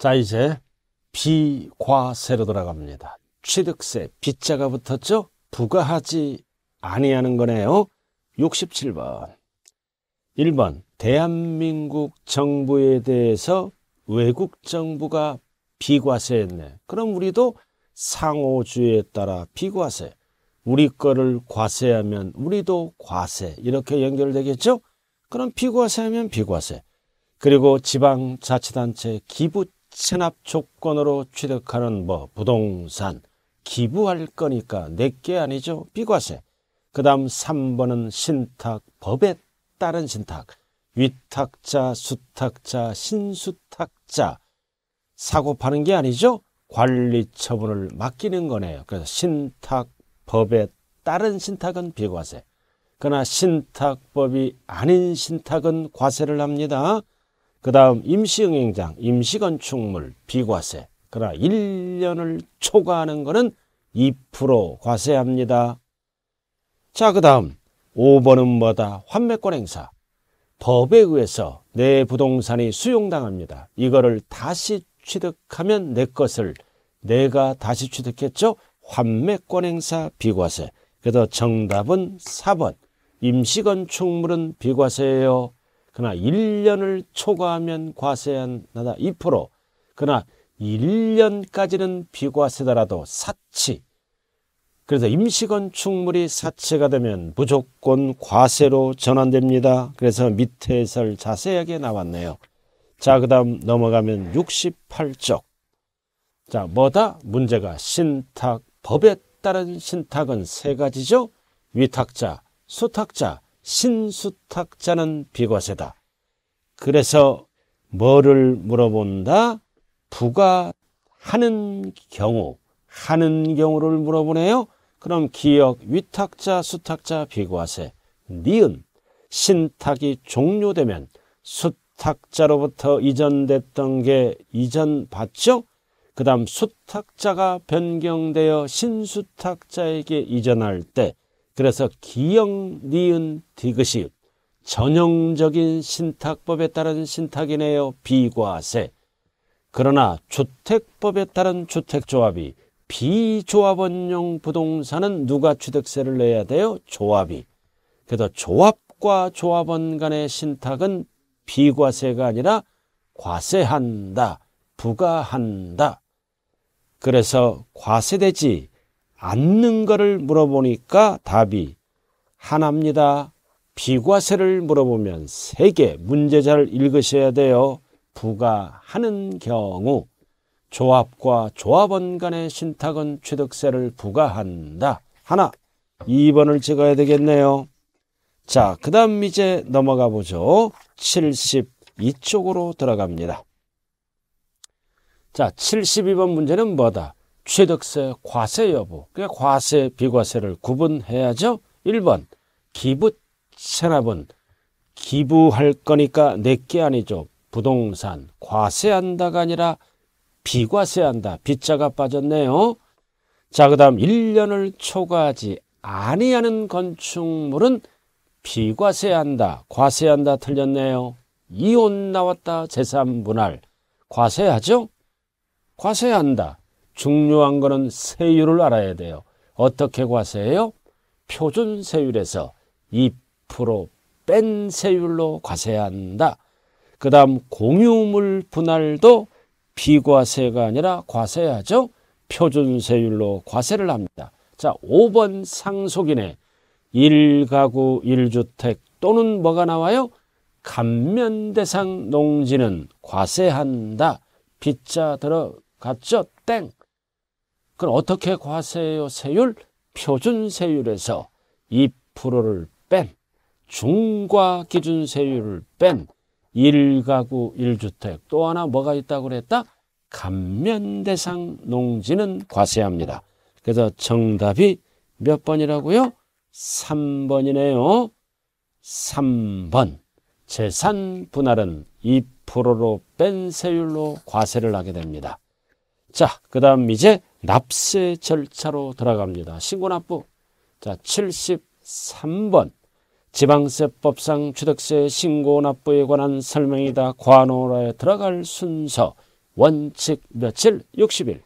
자, 이제 비과세로 돌아갑니다. 취득세, 빚자가 붙었죠? 부과하지 아니하는 거네요. 67번. 1번. 대한민국 정부에 대해서 외국 정부가 비과세했네. 그럼 우리도 상호주의에 따라 비과세. 우리 거를 과세하면 우리도 과세. 이렇게 연결되겠죠? 그럼 비과세하면 비과세. 그리고 지방자치단체 기부 체납 조건으로 취득하는 뭐 부동산 기부할 거니까 내게 아니죠. 비과세. 그 다음 3번은 신탁, 법에 따른 신탁. 위탁자, 수탁자, 신수탁자. 사고 파는 게 아니죠. 관리 처분을 맡기는 거네요. 그래서 신탁, 법에 따른 신탁은 비과세. 그러나 신탁법이 아닌 신탁은 과세를 합니다. 그 다음 임시응행장, 임시건축물, 비과세. 그러나 1년을 초과하는 것은 2% 과세합니다. 자, 그 다음 5번은 뭐다? 환매권 행사. 법에 의해서 내 부동산이 수용당합니다. 이거를 다시 취득하면 내 것을 내가 다시 취득했죠? 환매권 행사 비과세. 그래서 정답은 4번. 임시건축물은 비과세예요. 그러나 1년을 초과하면 과세한나다 2%. 그러나 1년까지는 비과세더라도 사치. 그래서 임시건축물이 사치가 되면 무조건 과세로 전환됩니다. 그래서 밑에 서 자세하게 나왔네요. 자, 그 다음 넘어가면 68쪽. 자, 뭐다? 문제가 신탁, 법에 따른 신탁은 세 가지죠. 위탁자, 수탁자, 신수탁자는 비과세다. 그래서 뭐를 물어본다? 부과 하는 경우, 하는 경우를 물어보네요. 그럼 기억 위탁자, 수탁자, 비과세, 니은, 신탁이 종료되면 수탁자로부터 이전됐던 게 이전받죠? 그 다음 수탁자가 변경되어 신수탁자에게 이전할 때 그래서 기역 니은 디귿이 전형적인 신탁법에 따른 신탁이네요. 비과세. 그러나 주택법에 따른 주택조합이 비조합원용 부동산은 누가 취득세를 내야 돼요? 조합이. 그래서 조합과 조합원 간의 신탁은 비과세가 아니라 과세한다, 부과한다. 그래서 과세되지 않는 것을 물어보니까 답이 하나입니다. 비과세를 물어보면 세 개 문제 잘 읽으셔야 돼요. 부과하는 경우 조합과 조합원 간의 신탁은 취득세를 부과한다. 하나, 2번을 찍어야 되겠네요. 자, 그 다음 이제 넘어가 보죠. 72쪽으로 들어갑니다. 자, 72번 문제는 뭐다? 취득세, 과세 여부. 그 과세, 비과세를 구분해야죠. 1번 기부 체납은 기부할 거니까 내게 아니죠. 부동산 과세한다가 아니라 비과세한다. 빚자가 빠졌네요. 자, 그 다음 1년을 초과하지 아니하는 건축물은 비과세한다. 과세한다 틀렸네요. 이혼 나왔다. 재산 분할. 과세하죠? 과세한다. 중요한 거는 세율을 알아야 돼요. 어떻게 과세해요? 표준 세율에서 2%뺀 세율로 과세한다. 그 다음 공유물 분할도 비과세가 아니라 과세하죠. 표준 세율로 과세를 합니다. 자, 5번 상속인의 1가구 1주택 또는 뭐가 나와요? 감면 대상 농지는 과세한다. 빗자 들어갔죠? 땡. 그럼 어떻게 과세요 세율? 표준세율에서 2%를 뺀 중과 기준 세율을 뺀 1가구 1주택 또 하나 뭐가 있다고 그랬다? 감면 대상 농지는 과세합니다. 그래서 정답이 몇 번이라고요? 3번이네요. 3번. 재산 분할은 2%로 뺀 세율로 과세를 하게 됩니다. 자, 그 다음 이제 납세 절차로 들어갑니다. 신고납부. 자, 73번. 지방세법상 취득세 신고납부에 관한 설명이다. 관호라에 들어갈 순서. 원칙 며칠? 60일.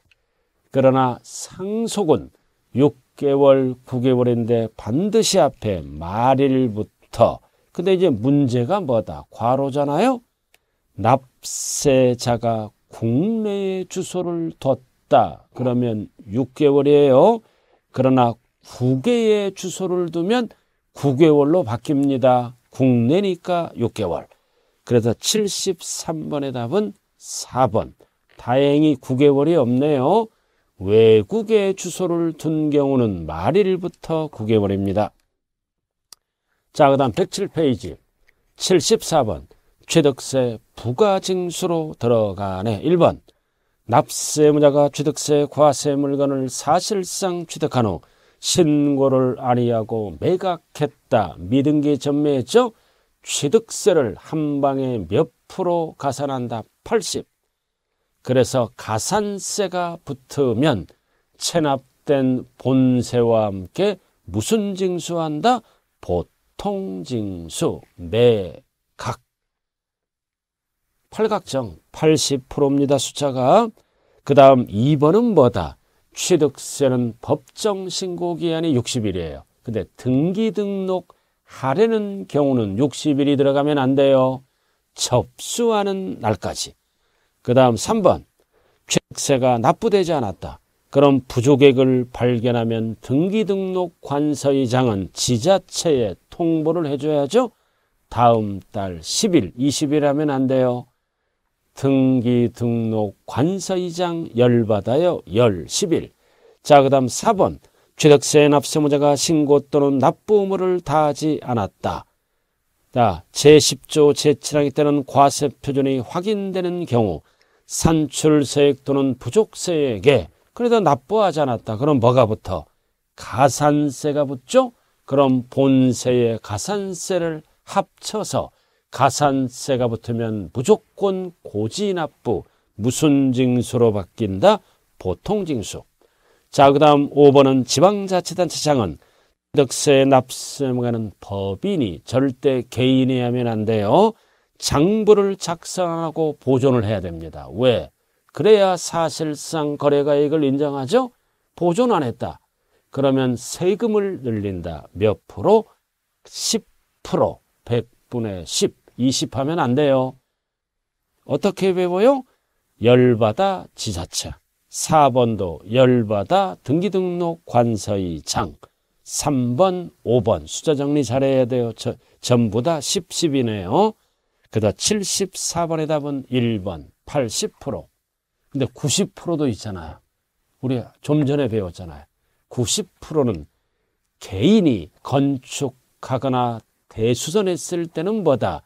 그러나 상속은 6개월, 9개월인데 반드시 앞에 말일부터. 근데 이제 문제가 뭐다? 과로잖아요? 납세자가 국내에 주소를 뒀다. 싶다. 그러면 6개월이에요. 그러나 9개의 주소를 두면 9개월로 바뀝니다. 국내니까 6개월. 그래서 73번의 답은 4번. 다행히 9개월이 없네요. 외국의 주소를 둔 경우는 말일부터 9개월입니다. 자, 그 다음 107페이지. 74번. 취득세 부가징수로 들어가네. 1번. 납세무자가 취득세 과세 물건을 사실상 취득한 후 신고를 아니하고 매각했다 미등기 전매했죠. 취득세를 한 방에 몇 프로 가산한다 80 그래서 가산세가 붙으면 체납된 본세와 함께 무슨 징수한다? 보통징수 매 네. 팔각정 80%입니다. 숫자가. 그 다음 2번은 뭐다? 취득세는 법정 신고 기한이 60일이에요. 근데 등기 등록 하려는 경우는 60일이 들어가면 안 돼요. 접수하는 날까지. 그 다음 3번. 취득세가 납부되지 않았다. 그럼 부족액을 발견하면 등기 등록 관서의장은 지자체에 통보를 해줘야죠. 다음 달 10일, 20일 하면 안 돼요. 등기 등록 관서이장 열받아요. 열십일 자, 그 다음 4번. 취득세 납세무자가 신고 또는 납부 의무를 다하지 않았다. 자, 제10조 제7항에 때는 과세 표준이 확인되는 경우 산출세액 또는 부족세액에 그래도 납부하지 않았다. 그럼 뭐가 붙어? 가산세가 붙죠? 그럼 본세에 가산세를 합쳐서 가산세가 붙으면 무조건 고지납부, 무슨 징수로 바뀐다? 보통징수. 자, 그 다음 5번은 지방자치단체장은 득세 납세하는 법인이 절대 개인이 하면 안 돼요. 장부를 작성하고 보존을 해야 됩니다. 왜? 그래야 사실상 거래가 이익을 인정하죠? 보존 안 했다. 그러면 세금을 늘린다. 몇 프로? 10%. 100분의 10. 2 0하면안 돼요. 어떻게 배워요? 열받아 지자체 4번도 열받아 등기등록 관서의 장. 3번, 5번 숫자 정리 잘해야 돼요. 저, 전부 다 10, 10이네요. 그다 74번의 답은 1번, 80%. 근데 90%도 있잖아요. 우리 좀 전에 배웠잖아요. 90%는 개인이 건축하거나 대수선했을 때는 뭐다?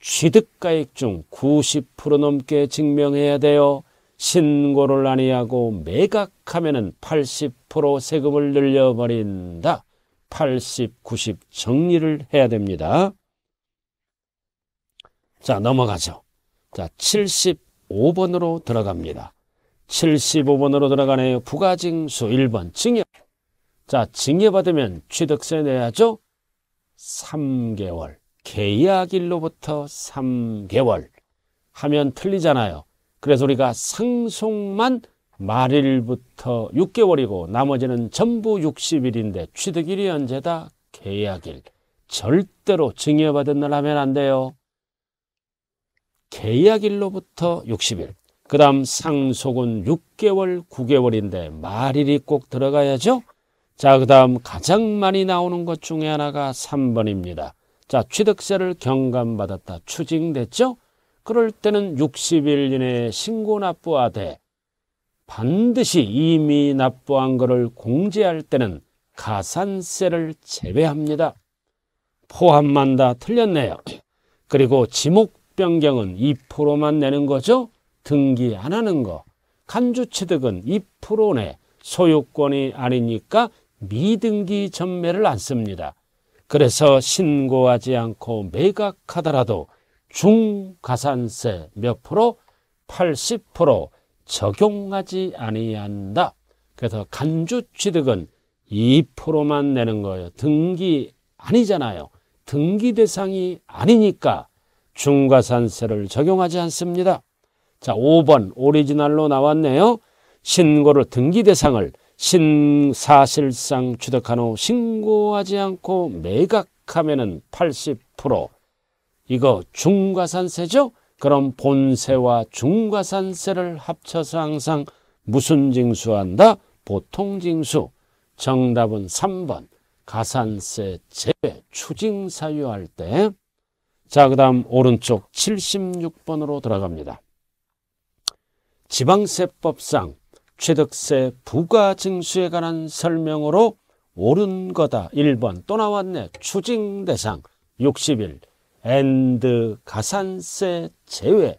취득가액 중 90% 넘게 증명해야 되어 신고를 아니하고 매각하면80% 세금을 늘려버린다. 80, 90 정리를 해야 됩니다. 자, 넘어가죠. 자, 75번으로 들어갑니다. 75번으로 들어가네요. 부가징수 1번 증여. 자, 증여받으면 취득세 내야죠. 3개월. 계약일로부터 3개월 하면 틀리잖아요. 그래서 우리가 상속만 말일부터 6개월이고 나머지는 전부 60일인데 취득일이 언제다? 계약일. 절대로 증여받은 날 하면 안 돼요. 계약일로부터 60일. 그 다음 상속은 6개월, 9개월인데 말일이 꼭 들어가야죠. 자, 그 다음 가장 많이 나오는 것 중에 하나가 3번입니다. 자, 취득세를 경감받았다. 추징됐죠? 그럴 때는 60일 이내 신고 납부하되 반드시 이미 납부한 것을 공제할 때는 가산세를 제외합니다. 포함만 다 틀렸네요. 그리고 지목 변경은 2%만 내는 거죠. 등기 안 하는 거. 간주취득은 2%내 소유권이 아니니까 미등기 전매를 안 씁니다. 그래서 신고하지 않고 매각하더라도 중가산세 몇 프로? 80% 적용하지 아니한다. 그래서 간주취득은 2%만 내는 거예요. 등기 아니잖아요. 등기 대상이 아니니까 중과산세를 적용하지 않습니다. 자, 5번 오리지널로 나왔네요. 신고를 등기 대상을 신 사실상 취득한 후 신고하지 않고 매각하면은 80% 이거 중과산세죠? 그럼 본세와 중과산세를 합쳐서 항상 무슨 징수한다? 보통 징수. 정답은 3번. 가산세 제외 추징 사유할 때. 자, 그 다음 오른쪽 76번으로 들어갑니다. 지방세법상 취득세 부과 징수에 관한 설명으로 옳은 거다. 1번 또 나왔네. 추징 대상 60일 엔드 가산세 제외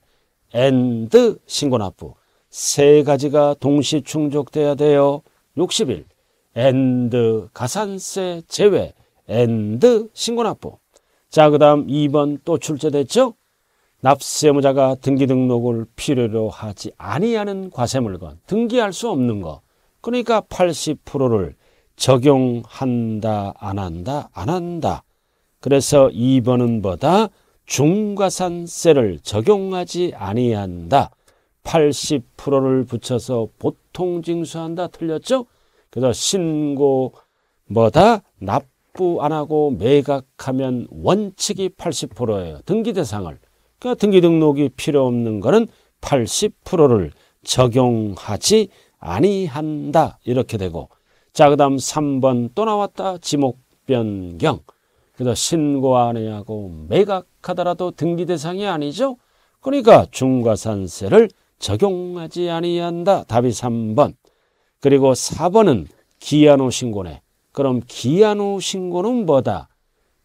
엔드 신고납부 세 가지가 동시 충족돼야 돼요. 60일 엔드 가산세 제외 엔드 신고납부 자, 그 다음 2번 또 출제됐죠? 납세무자가 등기 등록을 필요로 하지 아니하는 과세 물건, 등기할 수 없는 거. 그러니까 80%를 적용한다, 안 한다, 안 한다. 그래서 2번은 보다 중과산세를 적용하지 아니한다. 80%를 붙여서 보통 징수한다 틀렸죠? 그래서 신고 뭐다 납부 안 하고 매각하면 원칙이 80%예요. 등기 대상을 그러니까 등기 등록이 필요 없는 거는 80%를 적용하지 아니한다 이렇게 되고 자 그다음 3번 또 나왔다 지목 변경 그래서 신고 안 해야 하고 매각하더라도 등기 대상이 아니죠 그러니까 중과산세를 적용하지 아니한다 답이 3번 그리고 4번은 기한 후 신고네 그럼 기한 후 신고는 뭐다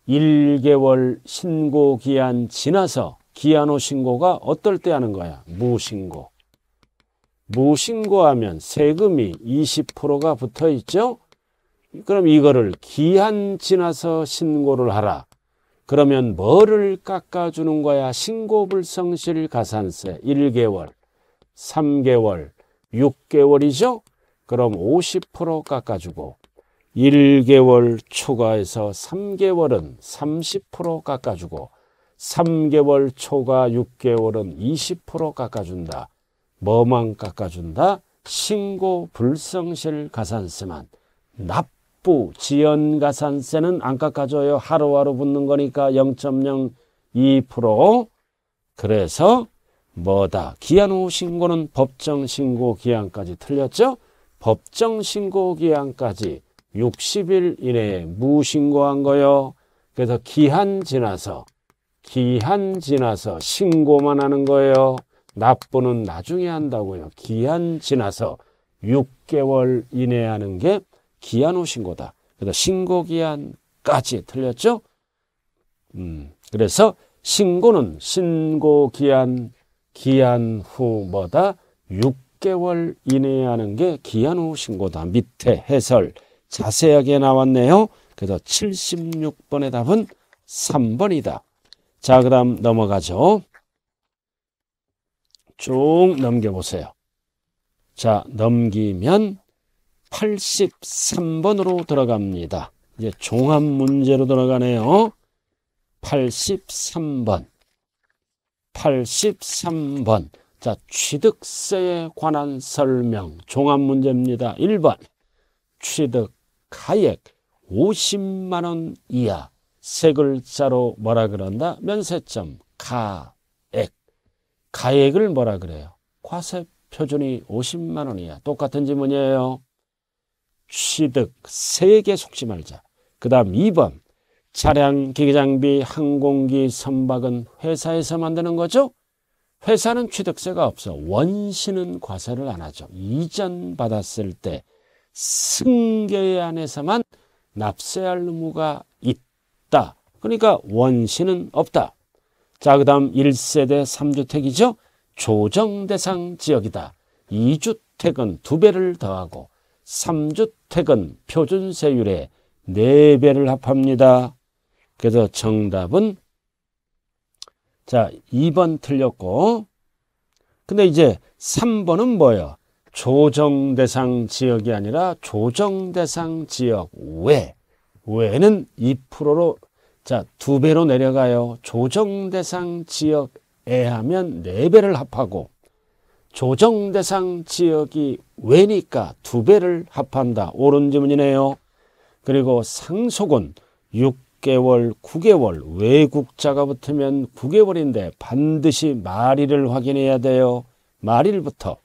1개월 신고 기한 지나서 기아노 신고가 어떨 때 하는 거야? 무신고. 무신고하면 세금이 20%가 붙어 있죠? 그럼 이거를 기한 지나서 신고를 하라. 그러면 뭐를 깎아주는 거야? 신고불성실 가산세 1개월, 3개월, 6개월이죠? 그럼 50% 깎아주고 1개월 초과해서 3개월은 30% 깎아주고 3개월 초과 6개월은 20% 깎아준다. 뭐만 깎아준다? 신고 불성실 가산세만. 납부 지연 가산세는 안 깎아줘요. 하루하루 붙는 거니까 0.02%. 그래서 뭐다? 기한 후 신고는 법정 신고 기한까지 틀렸죠? 법정 신고 기한까지 60일 이내에 무신고한 거요. 그래서 기한 지나서 기한 지나서 신고만 하는 거예요. 납부는 나중에 한다고요. 기한 지나서 6개월 이내 하는 게 기한 후 신고다. 그래서 신고 기한까지 틀렸죠? 음, 그래서 신고는 신고 기한, 기한 후 뭐다? 6개월 이내 하는 게 기한 후 신고다. 밑에 해설 자세하게 나왔네요. 그래서 76번의 답은 3번이다. 자, 그 다음 넘어가죠. 쭉 넘겨보세요. 자, 넘기면 83번으로 들어갑니다. 이제 종합 문제로 들어가네요. 83번. 83번. 자, 취득세에 관한 설명. 종합 문제입니다. 1번. 취득 가액 50만원 이하. 세 글자로 뭐라 그런다? 면세점, 가액. 가액을 뭐라 그래요? 과세 표준이 50만 원이야. 똑같은 지문이에요. 취득, 세 개 속지 말자. 그 다음 2번. 차량, 기계장비, 항공기, 선박은 회사에서 만드는 거죠? 회사는 취득세가 없어. 원시는 과세를 안 하죠. 이전 받았을 때 승계 안에서만 납세할 의무가 없다. 그러니까 원시는 없다. 자, 그 다음 1세대 3주택이죠. 조정 대상 지역이다. 2주택은 2배를 더하고 3주택은 표준세율의 4배를 합합니다. 그래서 정답은 자 2번 틀렸고 근데 이제 3번은 뭐예요? 조정대상 지역이 아니라 조정대상 지역 외 외에는 2%로 자, 두 배로 내려가요. 조정 대상 지역에 하면 네 배를 합하고 조정 대상 지역이 왜니까 두 배를 합한다. 옳은 질문이네요. 그리고 상속은 6개월, 9개월 외국자가 붙으면 9개월인데 반드시 말일을 확인해야 돼요. 말일부터.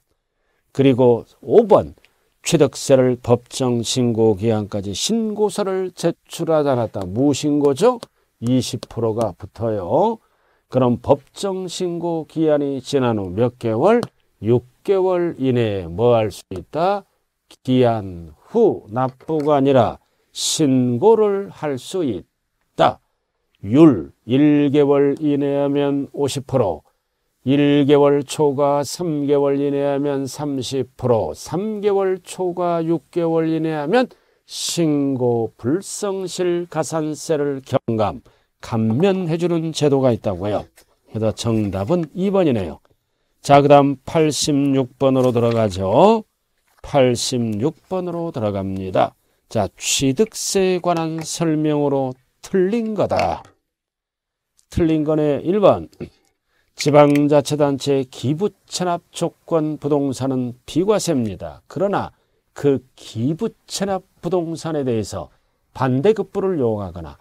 그리고 5번 취득세를 법정 신고 기한까지 신고서를 제출하지 않았다. 무신고죠? 20%가 붙어요. 그럼 법정 신고 기한이 지난 후 몇 개월? 6개월 이내에 뭐 할 수 있다? 기한 후 납부가 아니라 신고를 할 수 있다. 율 1개월 이내 하면 50%, 1개월 초과 3개월 이내하면 30%, 3개월 초과 6개월 이내하면 신고 불성실 가산세를 경감, 감면해주는 제도가 있다고요. 그래서 정답은 2번이네요. 자, 그 다음 86번으로 들어가죠. 86번으로 들어갑니다. 자, 취득세에 관한 설명으로 틀린 거다. 틀린 거네 1번. 지방자치단체 기부 체납 조건 부동산은 비과세입니다. 그러나 그 기부 체납 부동산에 대해서 반대급부를 요구하거나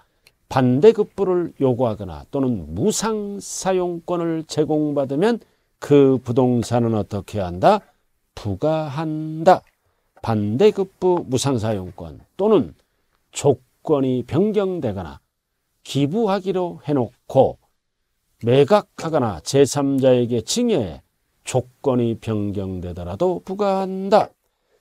반대급부를 요구하거나 또는 무상 사용권을 제공받으면 그 부동산은 어떻게 한다? 부과한다. 반대급부 무상 사용권 또는 조건이 변경되거나 기부하기로 해놓고 매각하거나 제3자에게 증여해 조건이 변경되더라도 부과한다.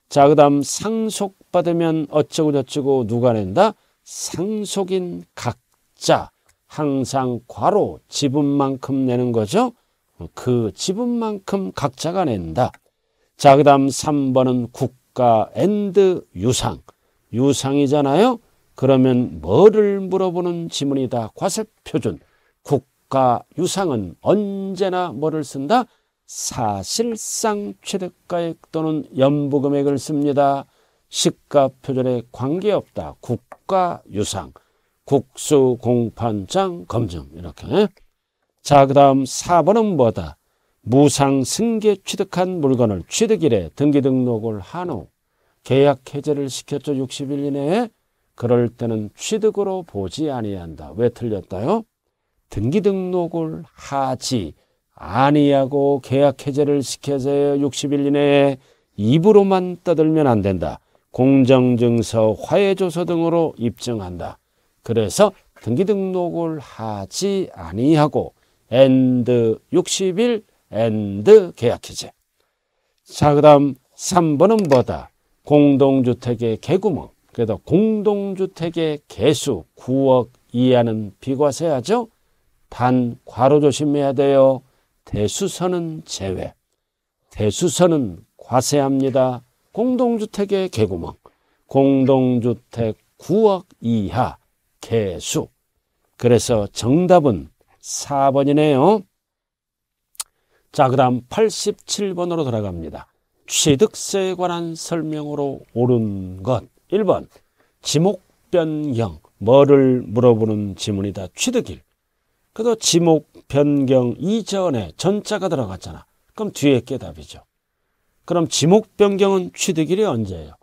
자, 그 다음 상속받으면 어쩌고저쩌고 누가 낸다? 상속인 각자 항상 과로 지분만큼 내는 거죠. 그 지분만큼 각자가 낸다. 자, 그 다음 3번은 국가 앤드 유상. 유상이잖아요. 그러면 뭐를 물어보는 지문이다. 과세표준. 최가 유상은 언제나 뭐를 쓴다? 사실상 최대가액 또는 연부금액을 씁니다. 시가표절에 관계없다. 국가유상, 국수공판장 검증 이렇게 자그 다음 4번은 뭐다? 무상 승계 취득한 물건을 취득일에 등기 등록을 한 후 계약 해제를 시켰죠. 60일 이내에 그럴 때는 취득으로 보지 아니한다. 왜 틀렸다요? 등기 등록을 하지 아니하고 계약 해제를 시켜서 60일 이내에 입으로만 떠들면 안 된다. 공정증서, 화해조서 등으로 입증한다. 그래서 등기 등록을 하지 아니하고 엔드 60일 엔드 계약 해제. 자, 그다음 3번은 뭐다? 공동주택의 개구멍. 그래서 공동주택의 개수 9억 이하는 비과세하죠. 단 과로 조심해야 돼요. 대수선은 제외. 대수선은 과세합니다. 공동주택의 개구멍. 공동주택 9억 이하 개수. 그래서 정답은 4번이네요. 자, 그 다음 87번으로 돌아갑니다. 취득세에 관한 설명으로 옳은 것. 1번. 지목변경. 뭐를 물어보는 지문이다. 취득일. 그래도 지목 변경 이전에 전자가 들어갔잖아. 그럼 뒤에 게답이죠 그럼 지목 변경은 취득일이 언제예요?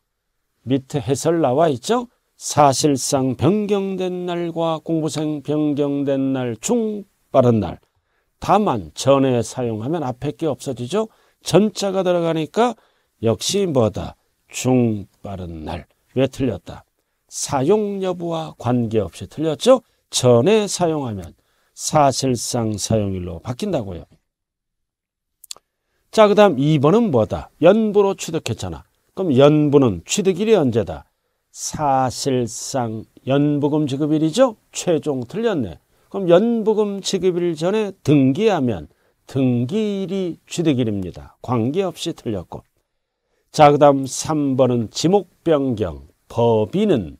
밑에 해설 나와 있죠? 사실상 변경된 날과 공부생 변경된 날, 중빠른 날. 다만 전에 사용하면 앞에 게 없어지죠? 전자가 들어가니까 역시 뭐다? 중빠른 날. 왜 틀렸다? 사용 여부와 관계없이 틀렸죠? 전에 사용하면 사실상 사용일로 바뀐다고요. 자, 그 다음 2번은 뭐다? 연부로 취득했잖아. 그럼 연부는 취득일이 언제다? 사실상 연부금 지급일이죠? 최종 틀렸네. 그럼 연부금 지급일 전에 등기하면 등기일이 취득일입니다. 관계없이 틀렸고. 자, 그 다음 3번은 지목변경. 법인은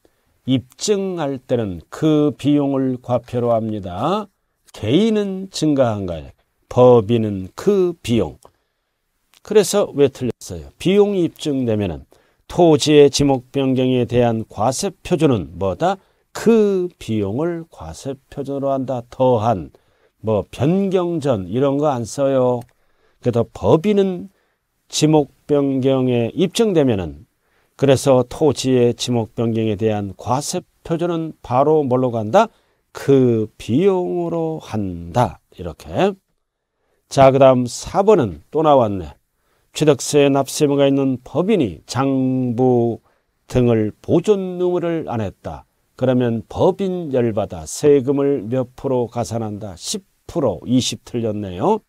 입증할 때는 그 비용을 과표로 합니다. 개인은 증가한가요? 법인은 그 비용. 그래서 왜 틀렸어요? 비용이 입증되면 토지의 지목 변경에 대한 과세 표준은 뭐다? 그 비용을 과세 표준으로 한다. 더한 뭐 변경 전 이런 거 안 써요. 그래서 법인은 지목 변경에 입증되면은 그래서 토지의 지목 변경에 대한 과세 표준은 바로 뭘로 간다? 그 비용으로 한다. 이렇게. 자, 그 다음 4번은 또 나왔네. 취득세 납세 무가 있는 법인이 장부 등을 보존 의무를 안 했다. 그러면 법인 열받아 세금을 몇 프로 가산한다. 10% 20 틀렸네요.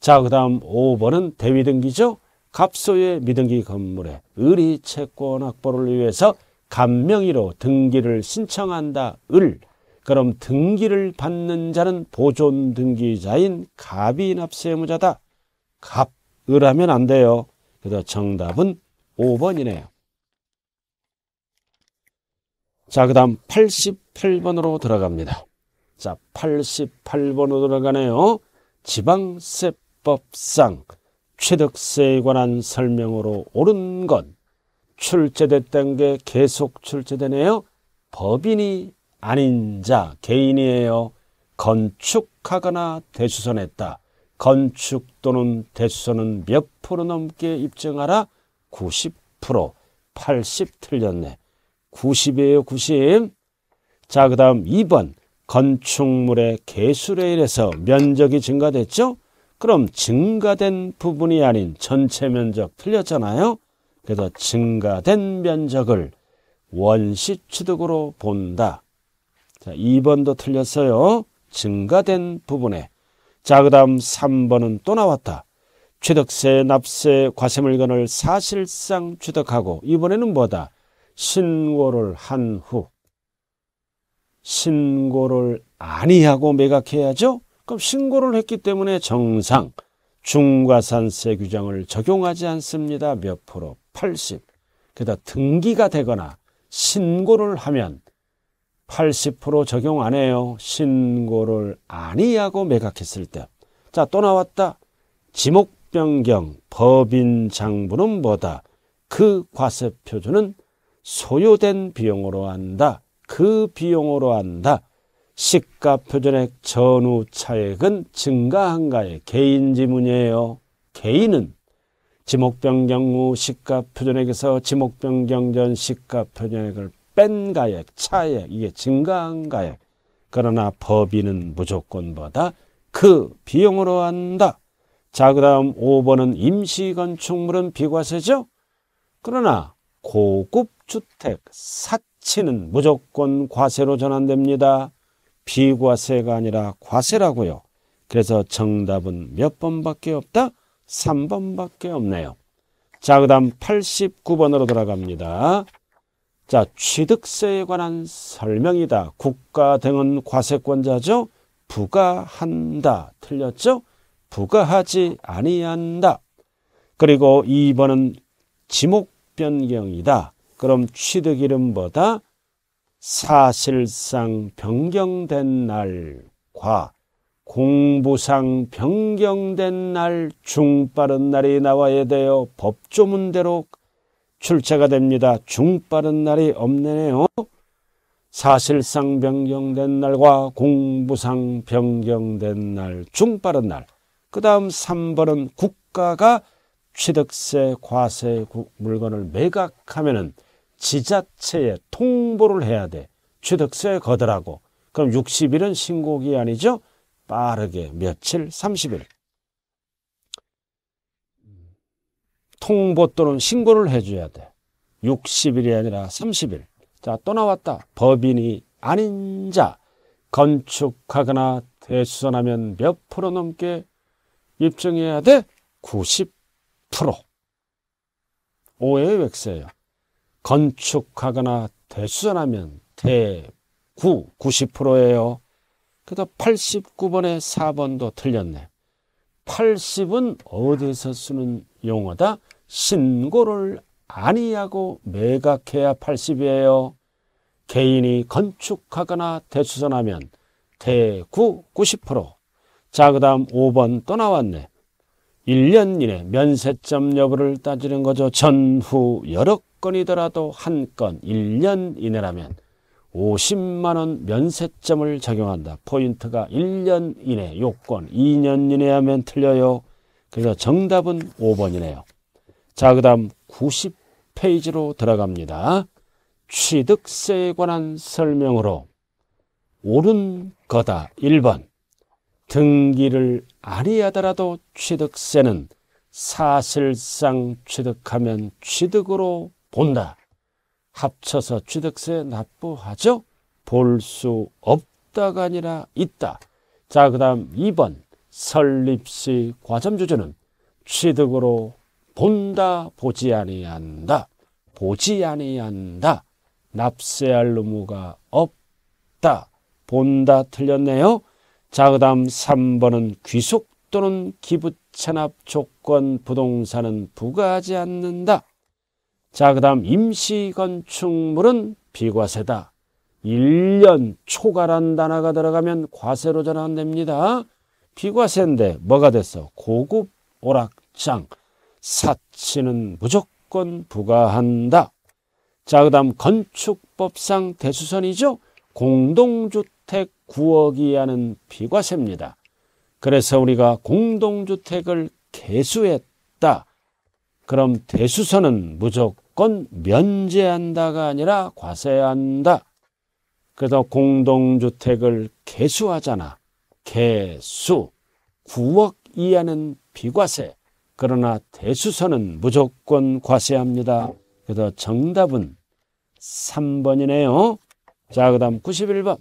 자, 그 다음 5번은 대위등기죠. 갑소의 미등기 건물에 의리 채권 확보를 위해서 감명의로 등기를 신청한다. 을 그럼 등기를 받는 자는 보존 등기자인 갑인압세무자다 갑을 하면 안 돼요. 그래서 정답은 5번이네요. 자, 그 다음 88번으로 들어갑니다. 자, 88번으로 들어가네요. 지방세법상 취득세에 관한 설명으로 옳은 건 출제됐던 게 계속 출제되네요. 법인이 아닌 자 개인이에요. 건축하거나 대수선했다. 건축 또는 대수선은 몇 프로 넘게 입증하라? 90%, 80 틀렸네. 90이에요, 90. 자, 그 다음 2번. 건축물의 개수에 의해서 면적이 증가됐죠? 그럼 증가된 부분이 아닌 전체 면적 틀렸잖아요? 그래서 증가된 면적을 원시 취득으로 본다. 자, 2번도 틀렸어요. 증가된 부분에. 자, 그 다음 3번은 또 나왔다. 취득세, 납세, 과세물건을 사실상 취득하고 이번에는 뭐다? 신고를 한 후. 신고를 아니하고 매각해야죠. 그럼 신고를 했기 때문에 정상 중과산세 규정을 적용하지 않습니다. 몇 프로? 80. 게다 등기가 되거나 신고를 하면 80% 적용 안 해요. 신고를 아니하고 매각했을 때. 자, 또 나왔다. 지목 변경, 법인 장부는 뭐다. 그 과세 표준은 소요된 비용으로 한다. 그 비용으로 한다. 시가 표준액 전후 차액은 증가한가의 개인 지문이에요. 개인은 지목 변경 후 시가 표준액에서 지목 변경 전 시가 표준액을 뺀 가액, 차액, 이게 증가한 가액. 그러나 법인은 무조건보다 그 비용으로 한다. 자, 그 다음 5번은 임시건축물은 비과세죠? 그러나 고급주택, 사치는 무조건 과세로 전환됩니다. 비과세가 아니라 과세라고요. 그래서 정답은 몇 번밖에 없다? 3번밖에 없네요. 자, 그 다음 89번으로 돌아갑니다. 자, 취득세에 관한 설명이다. 국가 등은 과세권자죠. 부과한다. 틀렸죠? 부과하지 아니한다. 그리고 2번은 지목 변경이다. 그럼 취득 이름보다 사실상 변경된 날과 공부상 변경된 날, 중빠른 날이 나와야 돼요. 법조문대로 출처가 됩니다. 중빠른 날이 없네요. 사실상 변경된 날과 공부상 변경된 날, 중빠른 날. 그 다음 3번은 국가가 취득세, 과세 물건을 매각하면은 지자체에 통보를 해야 돼. 취득세 거더라고. 그럼 60일은 신고기한이죠? 빠르게 며칠 30일. 통보 또는 신고를 해줘야 돼. 60일이 아니라 30일. 자, 또 나왔다. 법인이 아닌 자. 건축하거나 대수선하면 몇 프로 넘게 입증해야 돼? 90%. 오해의 획세예요. 건축하거나 대수선하면 대구 90%예요. 그래서 89번에 4번도 틀렸네. 80은 어디서 쓰는 용어다? 신고를 아니하고 매각해야 80이에요. 개인이 건축하거나 대수선하면 대구 90%. 자, 그 다음 5번 또 나왔네. 1년 이내 면세점 여부를 따지는 거죠. 전후 여러 건이더라도 한 건 1년 이내라면 50만원 면세점을 적용한다. 포인트가 1년 이내 요건, 2년 이내 하면 틀려요. 그래서 정답은 5번이네요. 자, 그 다음 90페이지로 들어갑니다. 취득세에 관한 설명으로 옳은 거다. 1번 등기를 아니하더라도 취득세는 사실상 취득하면 취득으로 본다. 합쳐서 취득세 납부하죠? 볼 수 없다가 아니라 있다. 자, 그 다음 2번. 설립시 과점주주는 취득으로 본다 보지 아니한다 보지 아니한다 납세할 의무가 없다 본다 틀렸네요 자 그다음 3번은 귀속 또는 기부 체납 조건 부동산은 부과하지 않는다 자 그다음 임시 건축물은 비과세다 1년 초과란 단어가 들어가면 과세로 전환됩니다 비과세인데 뭐가 됐어 고급 오락장 사치는 무조건 부과한다. 자, 그 다음 건축법상 대수선이죠. 공동주택 9억 이하는 비과세입니다. 그래서 우리가 공동주택을 개수했다. 그럼 대수선은 무조건 면제한다가 아니라 과세한다. 그래서 공동주택을 개수하잖아. 개수. 9억 이하는 비과세. 그러나 대수선은 무조건 과세합니다. 그래서 정답은 3번이네요. 자, 그 다음 91번.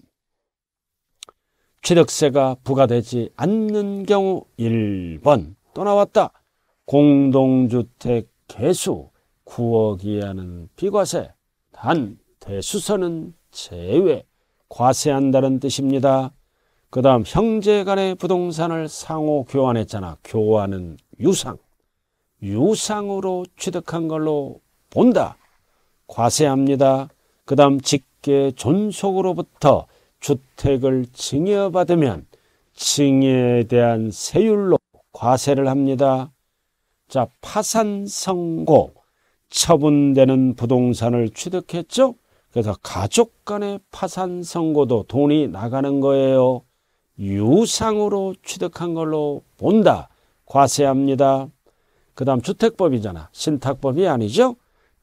취득세가 부과되지 않는 경우 1번 또 나왔다. 공동주택 개수 9억 이하는 비과세, 단 대수선은 제외, 과세한다는 뜻입니다. 그 다음 형제 간의 부동산을 상호 교환했잖아. 교환은 유상. 유상으로 취득한 걸로 본다. 과세합니다. 그 다음 직계 존속으로부터 주택을 증여받으면 증여에 대한 세율로 과세를 합니다. 자, 파산 선고. 처분되는 부동산을 취득했죠. 그래서 가족 간의 파산 선고도 돈이 나가는 거예요. 유상으로 취득한 걸로 본다. 과세합니다. 그 다음 주택법이잖아. 신탁법이 아니죠.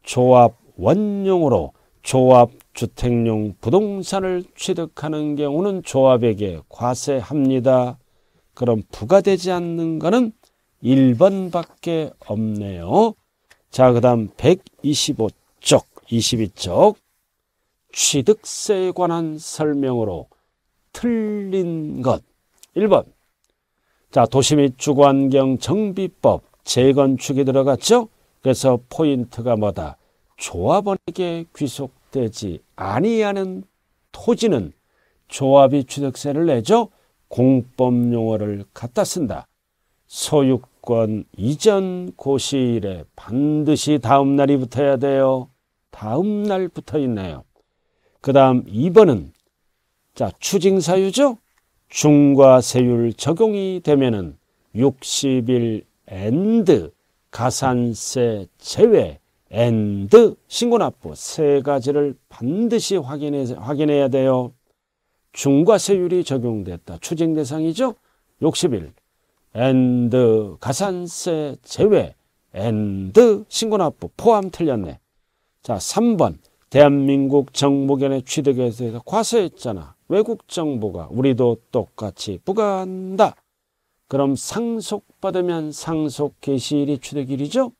조합 원용으로 조합 주택용 부동산을 취득하는 경우는 조합에게 과세합니다. 그럼 부과되지 않는 거는 1번밖에 없네요. 자, 그 다음 125쪽, 22쪽 취득세에 관한 설명으로 틀린 것 1번 자 도시 및 주거환경 정비법 재건축이 들어갔죠. 그래서 포인트가 뭐다? 조합원에게 귀속되지 아니하는 토지는 조합이 취득세를 내죠. 공법 용어를 갖다 쓴다. 소유권 이전 고시일에 반드시 다음 날이 붙어야 돼요. 다음 날 붙어 있네요. 그 다음 2번은 자 추징사유죠. 중과세율 적용이 되면은 60일 and 가산세 제외 and 신고납부 세 가지를 반드시 확인해, 확인해야 돼요. 중과세율이 적용됐다. 추징 대상이죠. 60일 and 가산세 제외 and 신고납부 포함 틀렸네. 자 3번 대한민국 정보견의 취득에 대해서 과세했잖아. 외국 정부가 우리도 똑같이 부과한다. 그럼 상속받으면 상속 개시일이 취득일이죠.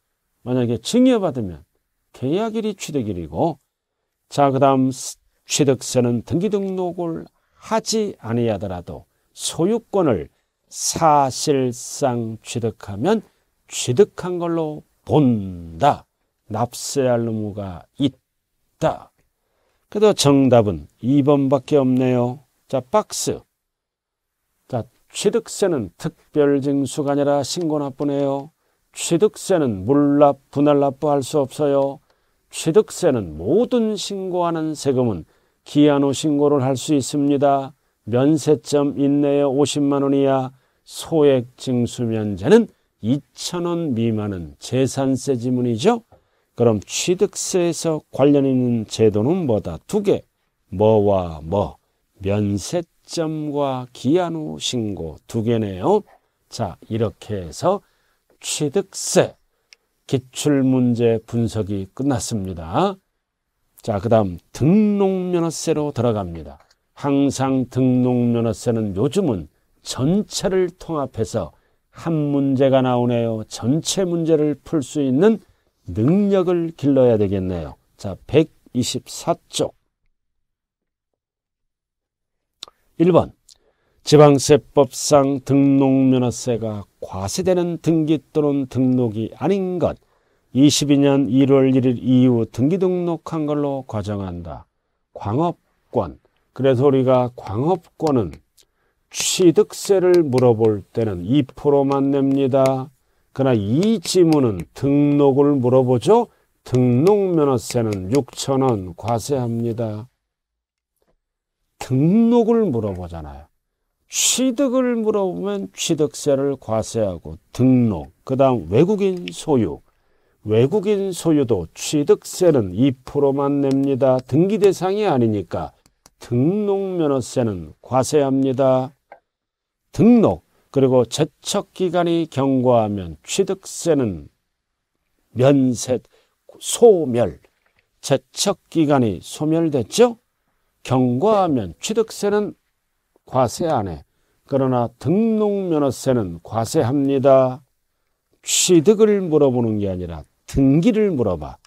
만약에 증여받으면 계약일이 취득일이고 자 그다음 취득세는 등기등록을 하지 아니하더라도 소유권을 사실상 취득하면 취득한 걸로 본다. 납세할 의무가 있다. 그래도 정답은 2번밖에 없네요. 자 박스 취득세는 특별징수가 아니라 신고납부네요. 취득세는 물납, 분할납부할 수 없어요. 취득세는 모든 신고하는 세금은 기한 후 신고를 할 수 있습니다. 면세점 인내에 50만 원 이하, 소액 징수 면제는 2천 원 미만은 재산세 지문이죠. 그럼 취득세에서 관련 있는 제도는 뭐다? 두 개. 뭐와 뭐. 면세 시점과 기한 후 신고 두 개네요. 자, 이렇게 해서 취득세 기출문제 분석이 끝났습니다. 자, 그 다음 등록면허세로 들어갑니다. 항상 등록면허세는 요즘은 전체를 통합해서 한 문제가 나오네요. 전체 문제를 풀 수 있는 능력을 길러야 되겠네요. 자, 124쪽. 1번 지방세법상 등록면허세가 과세되는 등기 또는 등록이 아닌 것 22년 1월 1일 이후 등기 등록한 걸로 과정한다. 광업권 그래서 우리가 광업권은 취득세를 물어볼 때는 2%만 냅니다. 그러나 이 지문은 등록을 물어보죠. 등록면허세는 6천원 과세합니다. 등록을 물어보잖아요. 취득을 물어보면 취득세를 과세하고 등록, 그 다음 외국인 소유. 외국인 소유도 취득세는 2%만 냅니다. 등기 대상이 아니니까 등록면허세는 과세합니다. 등록, 그리고 제척기간이 경과하면 취득세는 면세, 소멸, 제척기간이 소멸됐죠? 경과하면 취득세는 과세 안 해. 그러나 등록면허세는 과세합니다. 취득을 물어보는 게 아니라 등기를 물어봐.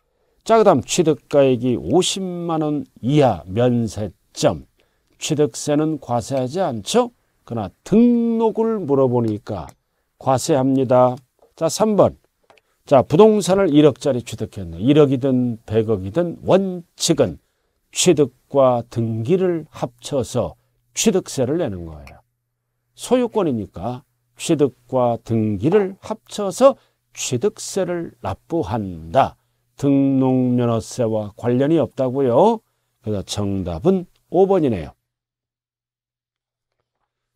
자, 그 다음 취득가액이 50만원 이하 면세점. 취득세는 과세하지 않죠? 그러나 등록을 물어보니까 과세합니다. 자, 3번. 자, 부동산을 1억짜리 취득했네. 1억이든 100억이든 원칙은 취득 취득과 등기를 합쳐서 취득세를 내는 거예요. 소유권이니까 취득과 등기를 합쳐서 취득세를 납부한다. 등록면허세와 관련이 없다고요. 그래서 정답은 5번이네요.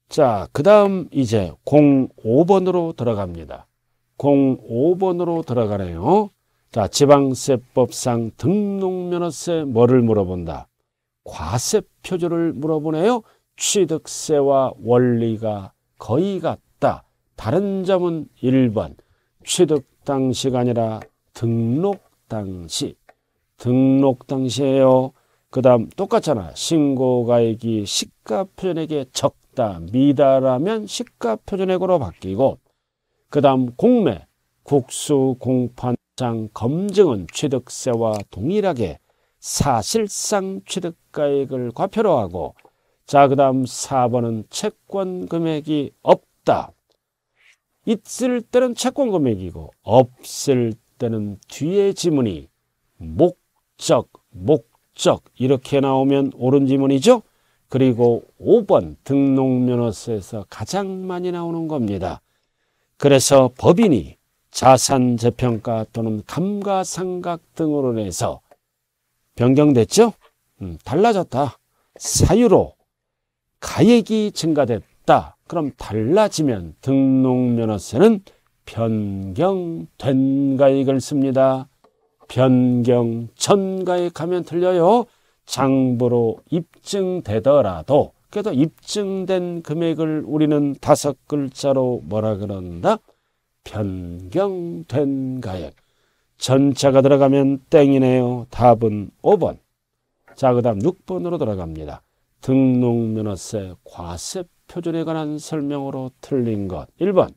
자, 그 다음 이제 05번으로 들어갑니다. 05번으로 들어가네요. 자, 지방세법상 등록면허세 뭐를 물어본다? 과세 표준을 물어보네요. 취득세와 원리가 거의 같다. 다른 점은 1번. 취득 당시가 아니라 등록 당시. 등록 당시에요. 그 다음 똑같잖아. 신고가액이 시가표준액에 적다, 미달하면 시가표준액으로 바뀌고 그 다음 공매, 국수, 공판장, 검증은 취득세와 동일하게 사실상 취득가액을 과표로 하고 자, 그 다음 4번은 채권 금액이 없다. 있을 때는 채권 금액이고 없을 때는 뒤에 지문이 목적, 목적 이렇게 나오면 옳은 지문이죠. 그리고 5번 등록면허서에서 가장 많이 나오는 겁니다. 그래서 법인이 자산 재평가 또는 감가상각 등으로 해서 변경됐죠? 음, 달라졌다. 사유로 가액이 증가됐다. 그럼 달라지면 등록면허세는 변경된 가액을 씁니다. 변경 전 가액하면 틀려요. 장부로 입증되더라도 그래도 입증된 금액을 우리는 다섯 글자로 뭐라 그런다? 변경된 가액. 전차가 들어가면 땡이네요. 답은 5번. 자, 그 다음 6번으로 들어갑니다. 등록면허세 과세 표준에 관한 설명으로 틀린 것. 1번.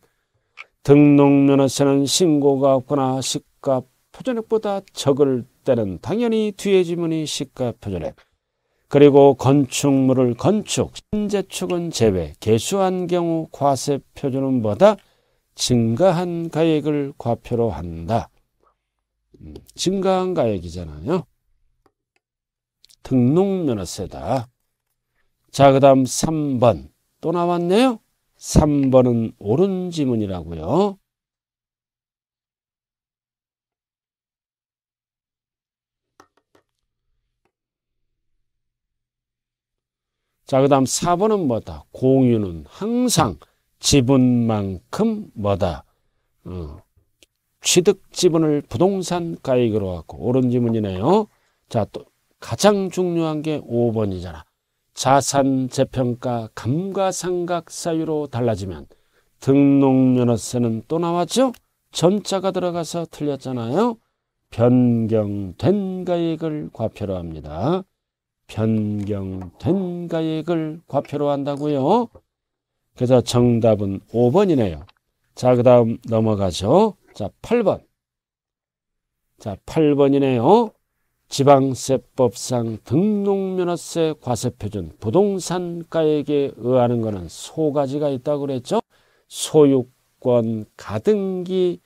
등록면허세는 신고가 없거나 시가 표준액보다 적을 때는 당연히 뒤에 지문이 시가 표준액. 그리고 건축물을 건축, 신재축은 제외, 개수한 경우 과세 표준은 보다 증가한 가액을 과표로 한다. 증강가액이잖아요. 등록면허세다. 자, 그 다음 3번. 또 나왔네요. 3번은 옳은 지문이라고요. 자, 그 다음 4번은 뭐다? 공유는 항상 지분만큼 뭐다? 어, 취득 지분을 부동산 가액으로 하고 옳은 지문이네요. 자, 또 가장 중요한 게 5번이잖아. 자산 재평가 감가상각 사유로 달라지면 등록면허세는 또 나왔죠? 전자가 들어가서 틀렸잖아요. 변경된 가액을 과표로 합니다. 변경된 가액을 과표로 한다고요. 그래서 정답은 5번이네요. 자, 그 다음 넘어가죠. 자, 8번. 자, 8번이네요. 지방세법상 등록면허세 과세표준 부동산가액에 의하는 것은 소가지가 있다고 그랬죠. 소유권, 가등기,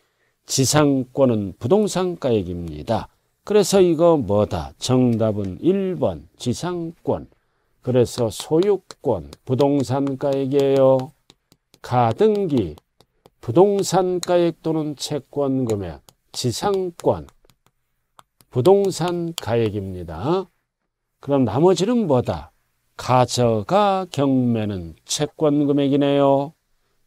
지상권은 부동산가액입니다. 그래서 이거 뭐다? 정답은 1번 지상권. 그래서 소유권 부동산가액이에요. 가등기 부동산 가액 또는 채권 금액, 지상권, 부동산 가액입니다. 그럼 나머지는 뭐다? 가져가 경매는 채권 금액이네요.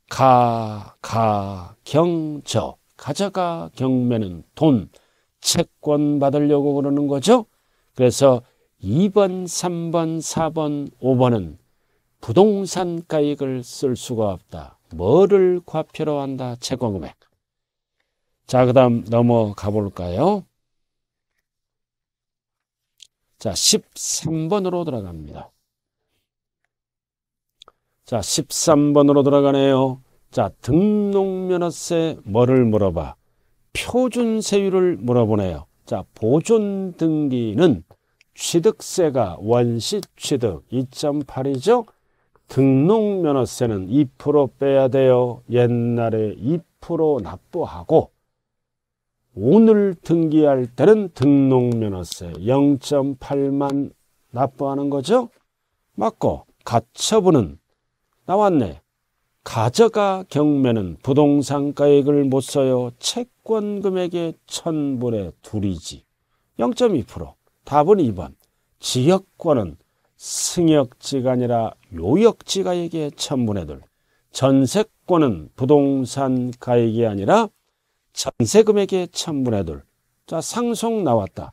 가, 가, 경, 저. 가져가 경매는 돈, 채권 받으려고 그러는 거죠. 그래서 2번, 3번, 4번, 5번은 부동산 가액을 쓸 수가 없다. 뭐를 과표로 한다? 채권금액. 자, 그 다음 넘어가 볼까요? 자, 13번으로 들어갑니다. 자, 13번으로 들어가네요. 자, 등록면허세 뭐를 물어봐? 표준세율을 물어보네요. 자, 보존 등기는 취득세가 원시 취득 2.8이죠. 등록면허세는 2% 빼야 돼요. 옛날에 2% 납부하고 오늘 등기할 때는 등록면허세 0.8만 납부하는 거죠. 맞고 가처분은 나왔네. 가져가 경매는 부동산 가액을 못 써요. 채권 금액의 천분의 둘이지. 0.2%. 답은 2번. 지역권은 승역지가 아니라 요역지가에게 천분해둘. 전세권은 부동산가액이 아니라 전세금액에 천분해둘. 자, 상속 나왔다.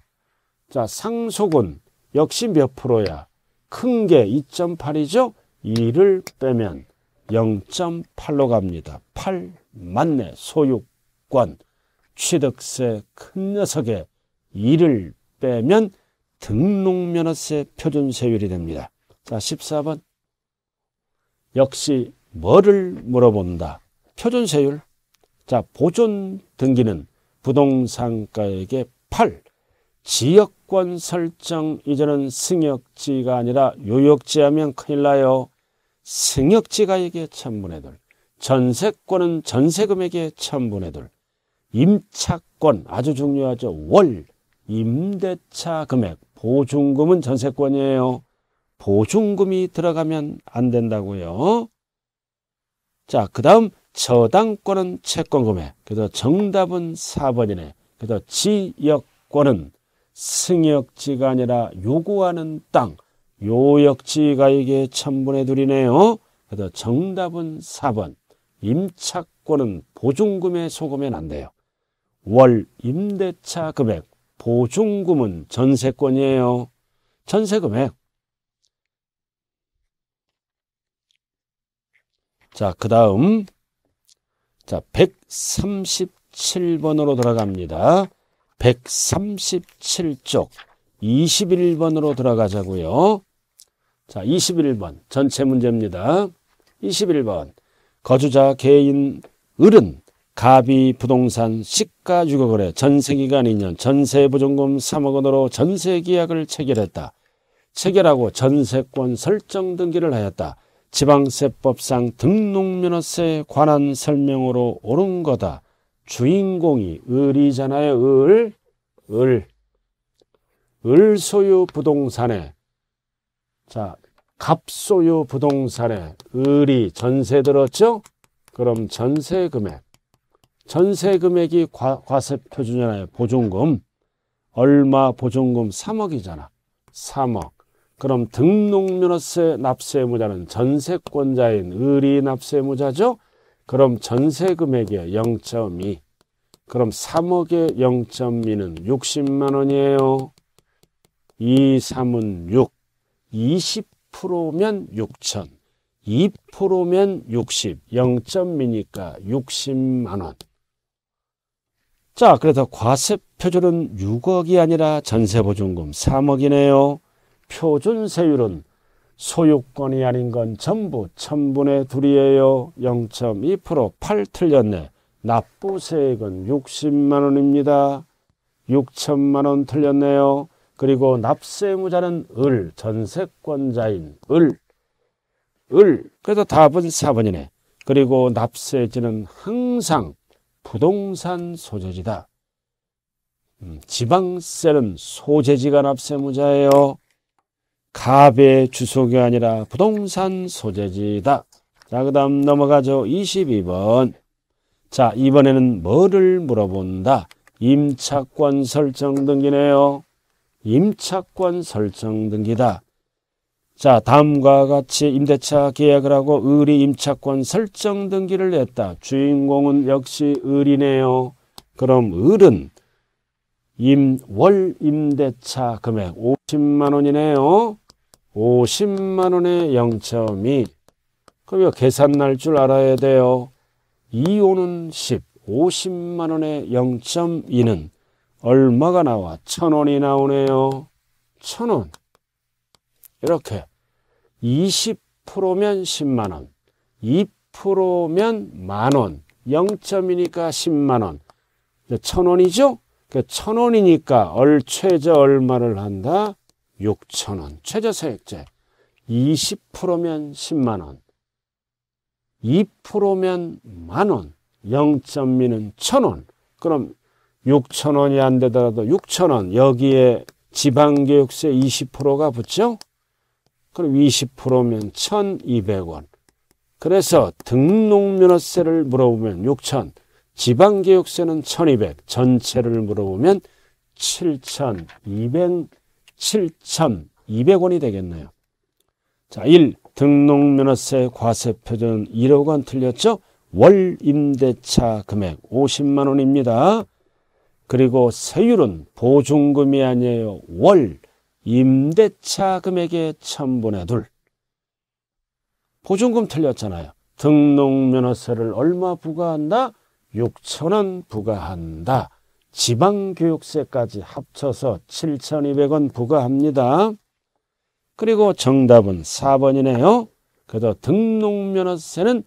자, 상속은 역시 몇 프로야? 큰 게 2.8이죠? 2를 빼면 0.8로 갑니다. 8 맞네. 소유권. 취득세 큰 녀석에 2를 빼면 등록면허세 표준세율이 됩니다. 자, 14번. 역시 뭐를 물어본다. 표준세율. 자, 보존 등기는 부동산가액의 8. 지역권 설정 이전은 승역지가 아니라 요역지하면 큰일 나요. 승역지가액의 천분의 둘. 전세권은 전세금액의 천분의 둘. 임차권 아주 중요하죠. 월 임대차 금액 보증금은 전세권이에요. 보증금이 들어가면 안 된다고요. 자, 그 다음 저당권은 채권금액. 그래서 정답은 4번이네. 그래서 지역권은 승역지가 아니라 요구하는 땅. 요역지가액의 1분의 둘이네요 그래서 정답은 4번. 임차권은 보증금에 속으면 안 돼요. 월 임대차 금액. 보증금은 전세권이에요. 전세금액. 자, 그 다음. 자, 137번으로 돌아갑니다. 137쪽 21번으로 들어가자고요. 자, 21번 전체 문제입니다. 21번 거주자 개인 을은 가비 부동산 시가 유거거래 전세기간 2년 전세보증금 3억 원으로 전세계약을 체결했다. 체결하고 전세권 설정 등기를 하였다. 지방세법상 등록면허세 관한 설명으로 옳은 거다. 주인공이 을이잖아요. 을, 을, 을 소유 부동산에 자 갑소유 부동산에 을이 전세 들었죠? 그럼 전세 금액 전세 금액이 과, 세 표준이잖아요. 보증금. 얼마 보증금 3억이잖아. 3억. 그럼 등록면허세 납세무자는 전세권자인 의리 납세무자죠 그럼 전세 금액이 0.2. 그럼 3억의 0.2는 60만 원이에요. 2, 3은 6. 20%면 6천. 2%면 60. 0.2니까 60만 원. 자, 그래서 과세 표준은 6억이 아니라 전세보증금 3억이네요. 표준세율은 소유권이 아닌 건 전부 1000분의 2이에요. 0 2 8 틀렸네. 납부세액은 60만 원입니다. 6천만 원 틀렸네요. 그리고 납세무자는 을, 전세권자인 을, 을. 그래서 답은 4번이네. 그리고 납세지는 항상 부동산 소재지다. 음, 지방세는 소재지가 납세무자예요. 갑의 주소이 아니라 부동산 소재지다. 자, 그 다음 넘어가죠. 22번. 자, 이번에는 뭐를 물어본다? 임차권 설정 등기네요. 임차권 설정 등기다. 자 다음과 같이 임대차 계약을 하고 의리 임차권 설정 등기를 냈다. 주인공은 역시 을이네요. 그럼 을은 임, 월 임대차 금액 50만원이네요. 50만원에 0.2 그럼 이거 계산 날 줄 알아야 돼요. 2호는 10, 5 0만원의 0.2는 얼마가 나와? 1 0 0 0원이 나오네요. 1 0 0 0원 이렇게 20%면 10만 원, 2%면 만 원, 0점이니까 10만 원. 천 원이죠? 그러니까 천 원이니까 얼 최저 얼마를 한다? 6천 원. 최저 세액제. 20%면 10만 원. 2%면 만 원. 0미는천 원. 그럼 6천 원이 안 되더라도 6천 원. 여기에 지방교육세 20%가 붙죠? 그럼 20%면 1,200원. 그래서 등록면허세를 물어보면 6,000, 지방교육세는 1,200, 전체를 물어보면 7,200, 7,200원이 되겠네요. 자, 1. 등록면허세 과세표준 1억 원 틀렸죠? 월 임대차 금액 50만 원입니다. 그리고 세율은 보증금이 아니에요. 월 임대차 금액의 1 0 0 0분의 2. 보증금 틀렸잖아요. 등록면허세를 얼마 부과한다? 6천원 부과한다. 지방교육세까지 합쳐서 7,200원 부과합니다. 그리고 정답은 4번이네요. 그래서 등록면허세는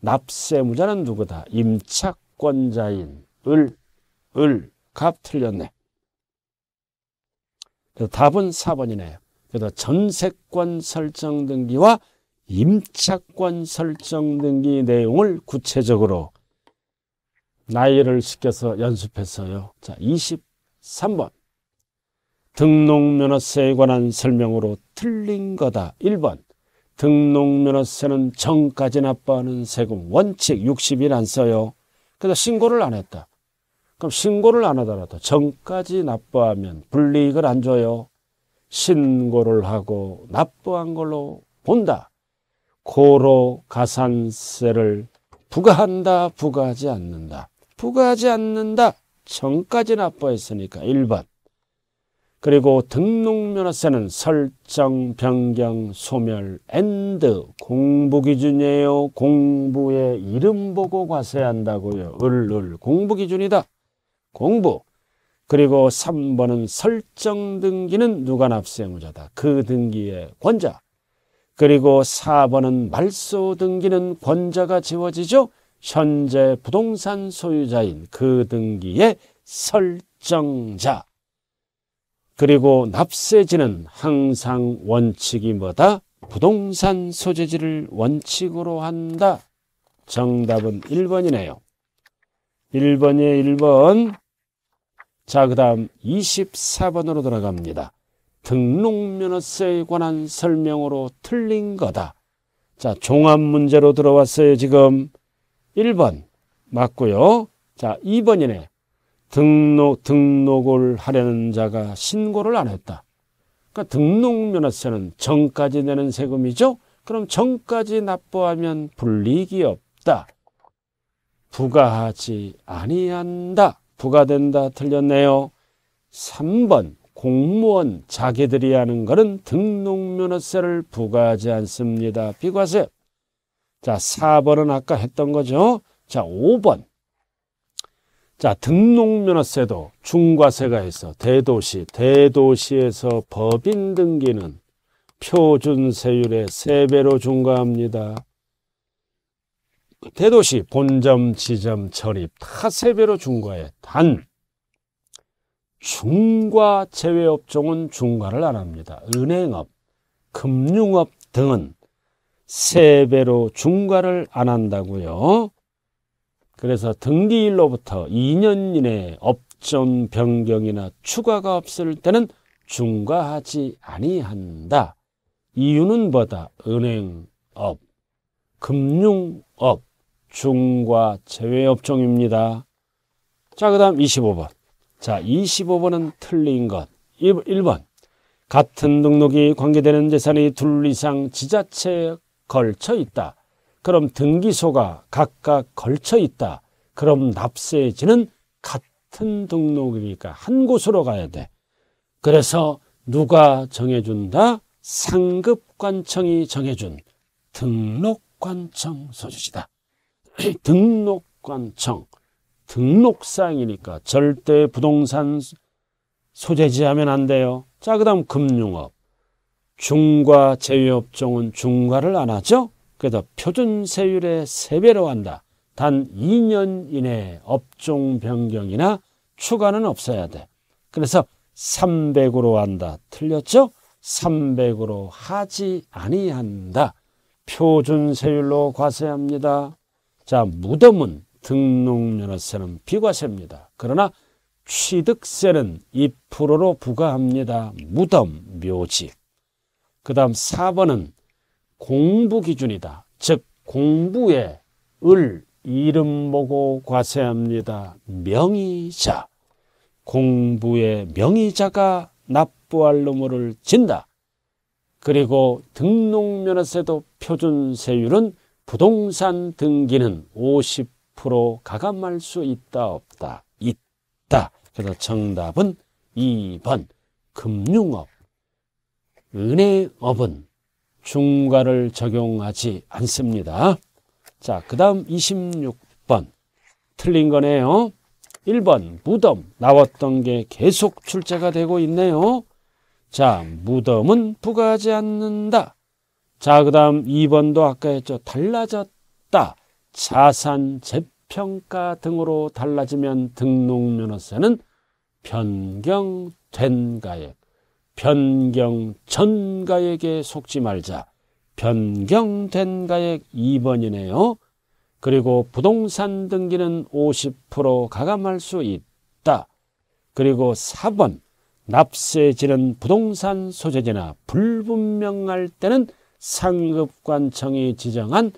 납세무자는 누구다? 임차권자인 을, 을, 갑 틀렸네. 그래서 답은 4번이네요. 그래서 전세권 설정 등기와 임차권 설정 등기 내용을 구체적으로 나열을 시켜서 연습했어요. 자, 23번. 등록면허세에 관한 설명으로 틀린 거다. 1번. 등록면허세는 정까지 납부하는 세금 원칙 60일 안 써요. 그래서 신고를 안 했다. 그럼 신고를 안 하더라도 정까지 납부하면 불이익을 안 줘요. 신고를 하고 납부한 걸로 본다. 고로 가산세를 부과한다, 부과하지 않는다. 부과하지 않는다. 정까지 납부했으니까 1번. 그리고 등록면허세는 설정, 변경, 소멸, 엔드, 공부기준이에요. 공부의 이름 보고 과세한다고요. 을을 공부기준이다. 공부. 그리고 3번은 설정 등기는 누가 납세 무자다그 등기의 권자. 그리고 4번은 말소 등기는 권자가 지워지죠. 현재 부동산 소유자인 그 등기의 설정자. 그리고 납세지는 항상 원칙이 뭐다? 부동산 소재지를 원칙으로 한다. 정답은 1번이네요. 1번에 1번. 자, 그 다음 24번으로 들어갑니다. 등록면허세에 관한 설명으로 틀린 거다. 자, 종합 문제로 들어왔어요, 지금. 1번 맞고요. 자, 2번이네. 등록, 등록을 하려는 자가 신고를 안 했다. 그러니까 등록면허세는 정까지 내는 세금이죠? 그럼 정까지 납부하면 불이익 없다. 부과하지 아니한다. 부과된다 틀렸네요. 3번 공무원 자기들이 하는 거는 등록면허세를 부과하지 않습니다. 비과세. 자 4번은 아까 했던 거죠. 자 5번. 자 등록면허세도 중과세가 있어. 대도시, 대도시에서 법인 등기는 표준세율의 세배로 중과합니다. 대도시 본점 지점 처입다 세배로 중과해 단 중과 제외업종은 중과를 안 합니다. 은행업, 금융업 등은 세배로 중과를 안 한다고요. 그래서 등기일로부터 2년 이내 업종 변경이나 추가가 없을 때는 중과하지 아니한다. 이유는 뭐다? 은행업, 금융업, 중과 제외업종입니다. 자, 그 다음 25번. 자, 25번은 틀린 것. 1번. 같은 등록이 관계되는 재산이 둘 이상 지자체에 걸쳐 있다. 그럼 등기소가 각각 걸쳐 있다. 그럼 납세지는 같은 등록이니까 한 곳으로 가야 돼. 그래서 누가 정해준다? 상급관청이 정해준 등록관청 소주지다. 등록관청, 등록사항이니까 절대 부동산 소재지하면 안 돼요. 자, 그 다음 금융업. 중과 제외업종은 중과를 안 하죠. 그래서 표준세율의 세배로 한다. 단 2년 이내 업종 변경이나 추가는 없어야 돼. 그래서 300으로 한다. 틀렸죠? 300으로 하지 아니한다. 표준세율로 과세합니다. 자, 무덤은 등록연화세는 비과세입니다. 그러나 취득세는 2%로 부과합니다. 무덤, 묘지. 그 다음 4번은 공부 기준이다. 즉 공부에 을, 이름 보고 과세합니다. 명의자. 공부의 명의자가 납부할 놈을 진다. 그리고 등록면허세도 표준세율은 부동산 등기는 50% 가감할 수 있다 없다 있다 그래서 정답은 2번 금융업 은행업은 중과를 적용하지 않습니다 자그 다음 26번 틀린 거네요 1번 무덤 나왔던 게 계속 출제가 되고 있네요 자 무덤은 부과하지 않는다 자, 그 다음 2번도 아까 했죠. 달라졌다. 자산 재평가 등으로 달라지면 등록면허세는 변경된 가액, 변경 전 가액에 속지 말자. 변경된 가액 2번이네요. 그리고 부동산 등기는 50% 가감할 수 있다. 그리고 4번 납세지는 부동산 소재지나 불분명할 때는 상급관청이 지정한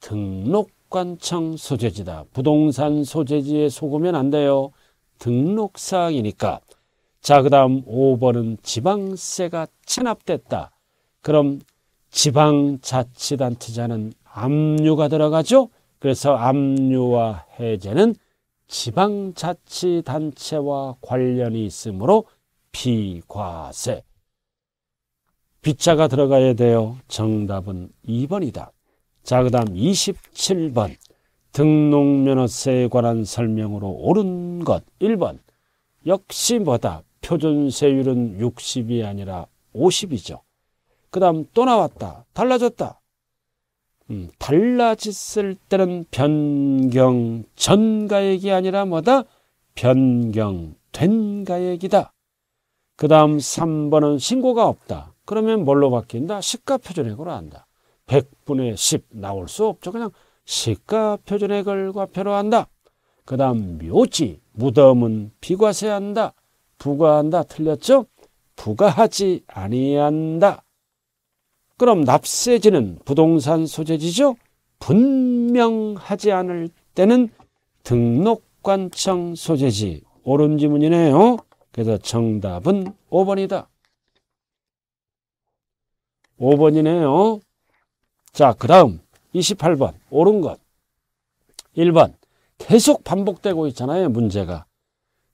등록관청 소재지다. 부동산 소재지에 속으면 안 돼요. 등록사항이니까. 자, 그 다음 5번은 지방세가 체납됐다. 그럼 지방자치단체자는 압류가 들어가죠? 그래서 압류와 해제는 지방자치단체와 관련이 있으므로 비과세. 빗자가 들어가야 돼요. 정답은 2번이다. 자, 그 다음 27번. 등록면허세에 관한 설명으로 옳은 것 1번. 역시 뭐다. 표준세율은 60이 아니라 50이죠. 그 다음 또 나왔다. 달라졌다. 음, 달라졌을 때는 변경 전가액이 아니라 뭐다? 변경된 가액이다. 그 다음 3번은 신고가 없다. 그러면 뭘로 바뀐다? 시가표준액으로 한다. 100분의 10 나올 수 없죠. 그냥 시가표준액을 과표로 한다. 그 다음 묘지, 무덤은 비과세한다. 부과한다. 틀렸죠? 부과하지 아니한다. 그럼 납세지는 부동산 소재지죠? 분명하지 않을 때는 등록관청 소재지. 옳은 지문이네요. 그래서 정답은 5번이다. 5번이네요. 자, 그 다음 28번 옳은 것 1번 계속 반복되고 있잖아요. 문제가.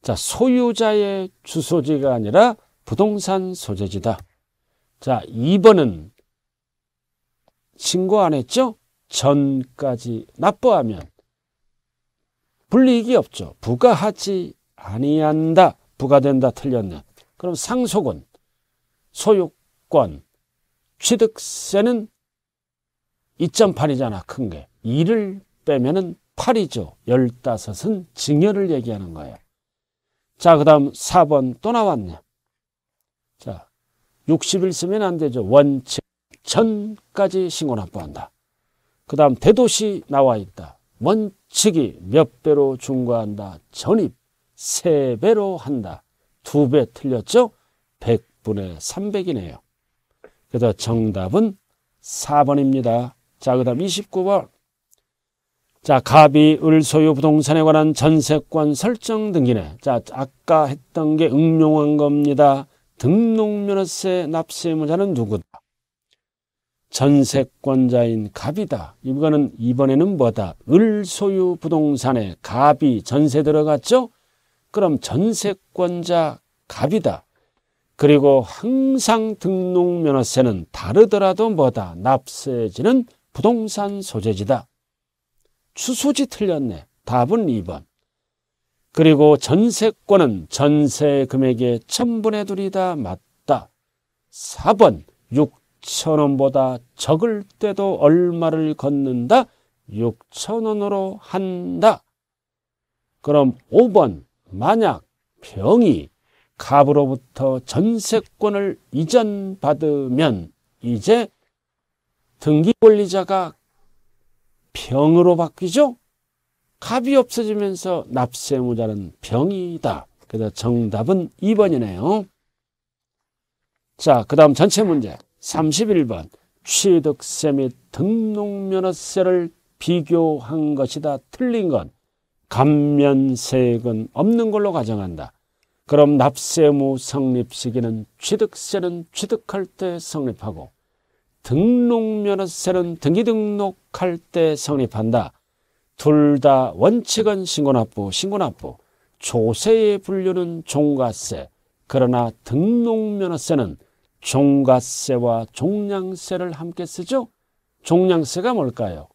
자, 소유자의 주소지가 아니라 부동산 소재지다. 자, 2번은 신고 안 했죠? 전까지 납부하면 불리익이 없죠. 부가하지 아니한다. 부가된다 틀렸네. 그럼 상속은 소유권, 취득세는 2.8이잖아, 큰 게. 2를 빼면은 8이죠. 15은 증여를 얘기하는 거예요. 자, 그 다음 4번 또 나왔네. 자, 60일 쓰면 안 되죠. 원칙 전까지 신고 납부한다. 그 다음 대도시 나와 있다. 원칙이 몇 배로 중과한다. 전입 세배로 한다. 두 배 틀렸죠? 100분의 300이네요. 그래서 정답은 4번입니다. 자, 그 다음 29번. 자, 갑이 을소유 부동산에 관한 전세권 설정 등기네. 자, 아까 했던 게 응용한 겁니다. 등록면허세 납세 무자는 누구다? 전세권자인 갑이다. 이거는 이번에는 뭐다? 을소유 부동산에 갑이 전세 들어갔죠? 그럼 전세권자 갑이다. 그리고 항상 등록면허세는 다르더라도 뭐다 납세지는 부동산 소재지다. 추소지 틀렸네. 답은 2번. 그리고 전세권은 전세 금액의 천분의 둘이다 맞다. 4번 6천원보다 적을 때도 얼마를 걷는다? 6천원으로 한다. 그럼 5번 만약 병이 갑으로부터 전세권을 이전받으면 이제 등기 권리자가 병으로 바뀌죠. 갑이 없어지면서 납세 무자는 병이다. 그래서 정답은 2번이네요. 자, 그 다음 전체 문제 31번 취득세 및 등록면허세를 비교한 것이다. 틀린 건 감면세액은 없는 걸로 가정한다. 그럼 납세무 성립 시기는 취득세는 취득할 때 성립하고 등록면허세는 등기등록할 때 성립한다. 둘 다 원칙은 신고납부, 신고납부. 조세의 분류는 종가세. 그러나 등록면허세는 종가세와 종량세를 함께 쓰죠. 종량세가 뭘까요?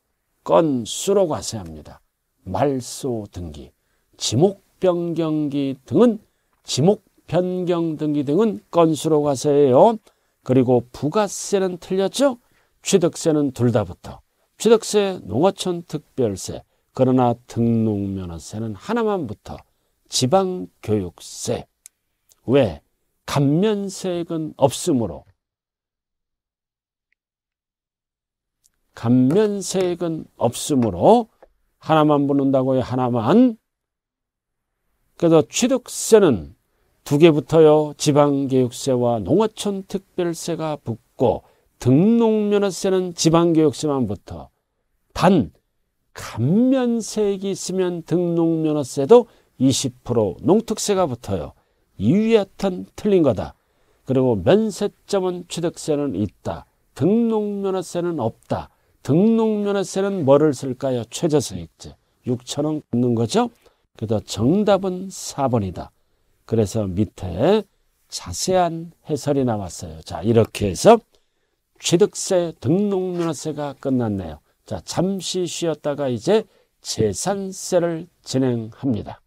건수로 과세합니다. 말소 등기, 지목 변경기 등은 지목 변경 등기 등은 건수로 가세요. 그리고 부가세는 틀렸죠? 취득세는 둘 다부터. 취득세, 농어촌 특별세, 그러나 등록면허세는 하나만 붙어. 지방교육세. 왜? 감면세액은 없으므로. 감면세액은 없으므로 하나만 붙는다고요. 하나만. 그래서 취득세는 두 개부터요 지방교육세와 농어촌 특별세가 붙고 등록면허세는 지방교육세만 붙어 단 감면세액이 있으면 등록면허세도 20% 농특세가 붙어요. 이유여튼 틀린 거다. 그리고 면세점은 취득세는 있다. 등록면허세는 없다. 등록면허세는 뭐를 쓸까요? 최저세액제 6천원 붙는 거죠. 그래서 정답은 4번이다. 그래서 밑에 자세한 해설이 나왔어요. 자, 이렇게 해서 취득세, 등록면허세가 끝났네요. 자, 잠시 쉬었다가 이제 재산세를 진행합니다.